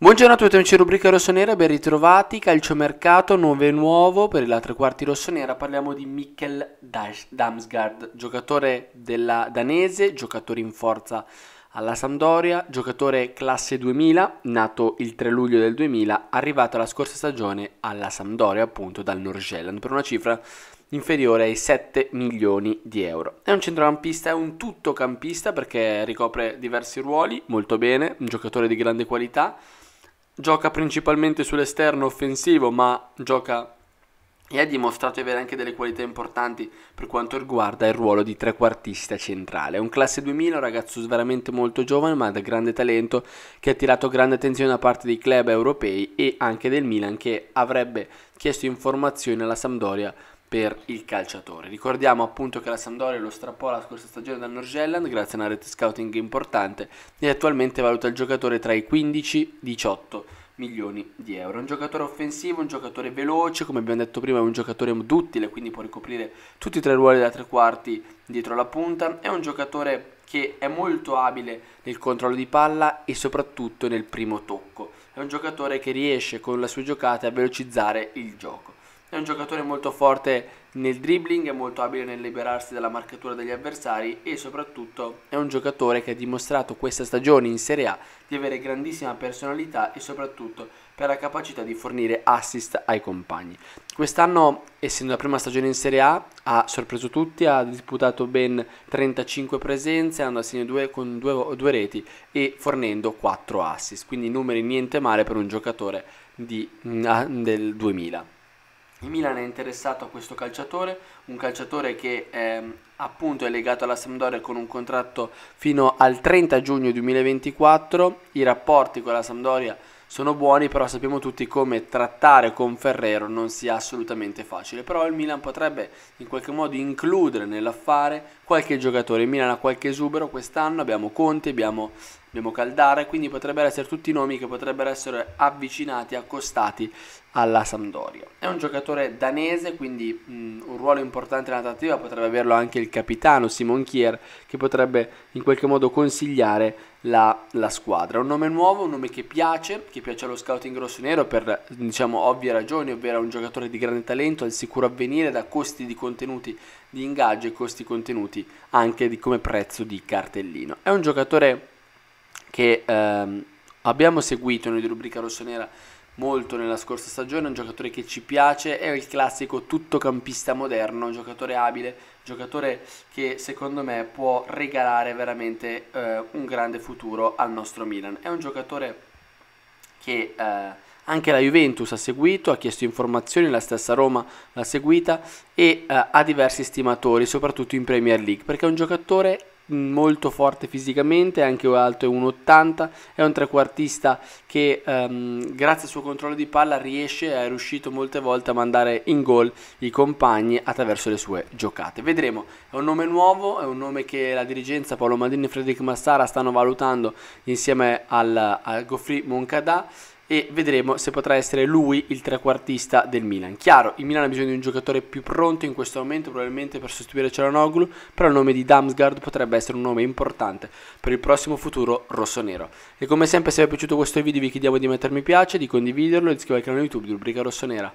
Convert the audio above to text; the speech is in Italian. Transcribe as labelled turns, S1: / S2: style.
S1: Buongiorno a tutti amici rubrica rossonera, ben ritrovati, calciomercato nuovo e nuovo per la tre quarti rossonera, parliamo di Mikkel Damsgaard, giocatore della danese, giocatore in forza alla Sampdoria, giocatore classe 2000, nato il 3 luglio del 2000, arrivato la scorsa stagione alla Sampdoria appunto dal Norgeland per una cifra inferiore ai 7 milioni di euro. È un centrocampista, è un tuttocampista perché ricopre diversi ruoli molto bene, un giocatore di grande qualità, gioca principalmente sull'esterno offensivo, ma gioca e ha dimostrato di avere anche delle qualità importanti per quanto riguarda il ruolo di trequartista centrale. È un classe 2000, un ragazzo veramente molto giovane ma da grande talento che ha attirato grande attenzione da parte dei club europei e anche del Milan che avrebbe chiesto informazioni alla Sampdoria per il calciatore. Ricordiamo appunto che la Sampdoria lo strappò la scorsa stagione dal Norgelland grazie a una rete scouting importante e attualmente valuta il giocatore tra i 15 e i 18 milioni di euro. Un giocatore offensivo, un giocatore veloce, come abbiamo detto prima, è un giocatore duttile, quindi può ricoprire tutti e tre i ruoli da tre quarti dietro la punta, è un giocatore che è molto abile nel controllo di palla e soprattutto nel primo tocco. È un giocatore che riesce con le sue giocate a velocizzare il gioco. È un giocatore molto forte nel dribbling, è molto abile nel liberarsi dalla marcatura degli avversari e soprattutto è un giocatore che ha dimostrato questa stagione in Serie A di avere grandissima personalità e soprattutto per la capacità di fornire assist ai compagni. Quest'anno, essendo la prima stagione in Serie A, ha sorpreso tutti, ha disputato ben 35 presenze, andando a segno 2 con 2 reti e fornendo 4 assist, quindi numeri niente male per un giocatore di, mm, ah, del 2000. Il Milan è interessato a questo calciatore, un calciatore che ehm, appunto è legato alla Sampdoria con un contratto fino al 30 giugno 2024. I rapporti con la Sampdoria sono buoni, però sappiamo tutti come trattare con Ferrero non sia assolutamente facile. Però il Milan potrebbe in qualche modo includere nell'affare qualche giocatore. Il Milan ha qualche esubero quest'anno, abbiamo Conte, abbiamo Abbiamo Caldare, quindi potrebbero essere tutti nomi che potrebbero essere avvicinati, accostati alla Sampdoria. È un giocatore danese, quindi mh, mm, un ruolo importante nella trattativa potrebbe averlo anche il capitano Simon Kier, che potrebbe in qualche modo consigliare la, la squadra. Un nome nuovo, un nome che piace, che piace allo scouting rosso-nero per diciamo ovvie ragioni, ovvero un giocatore di grande talento, al sicuro avvenire da costi di contenuti di ingaggio e costi contenuti anche di, come prezzo di cartellino. È un giocatore che ehm, abbiamo seguito noi di rubrica rossonera molto nella scorsa stagione, un giocatore che ci piace, è il classico tuttocampista moderno, un giocatore abile, giocatore che secondo me può regalare veramente eh, un grande futuro al nostro Milan. È un giocatore che eh, anche la Juventus ha seguito, ha chiesto informazioni, la stessa Roma l'ha seguita e eh, ha diversi stimatori, soprattutto in Premier League, perché è un giocatore molto forte fisicamente, anche alto è 1,80, è un trequartista che ehm, grazie al suo controllo di palla riesce, e è riuscito molte volte a mandare in gol i compagni attraverso le sue giocate. Vedremo, è un nome nuovo, è un nome che la dirigenza Paolo Madini e Frederic Massara stanno valutando insieme al, al Goffrey Moncada e vedremo se potrà essere lui il trequartista del Milan. Chiaro, il Milan ha bisogno di un giocatore più pronto in questo momento, probabilmente per sostituire Cialanoglu, però il nome di Damsgaard potrebbe essere un nome importante per il prossimo futuro rossonero. E come sempre se vi è piaciuto questo video vi chiediamo di mettermi piace, di condividerlo e di iscrivervi al canale YouTube di Rubrica Rossonera.